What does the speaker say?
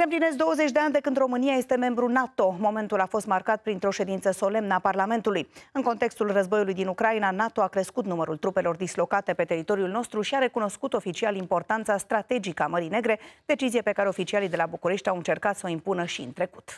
Se împlinesc 20 de ani de când România este membru NATO. Momentul a fost marcat printr-o ședință solemnă a Parlamentului. În contextul războiului din Ucraina, NATO a crescut numărul trupelor dislocate pe teritoriul nostru și a recunoscut oficial importanța strategică a Mării Negre, decizie pe care oficialii de la București au încercat să o impună și în trecut.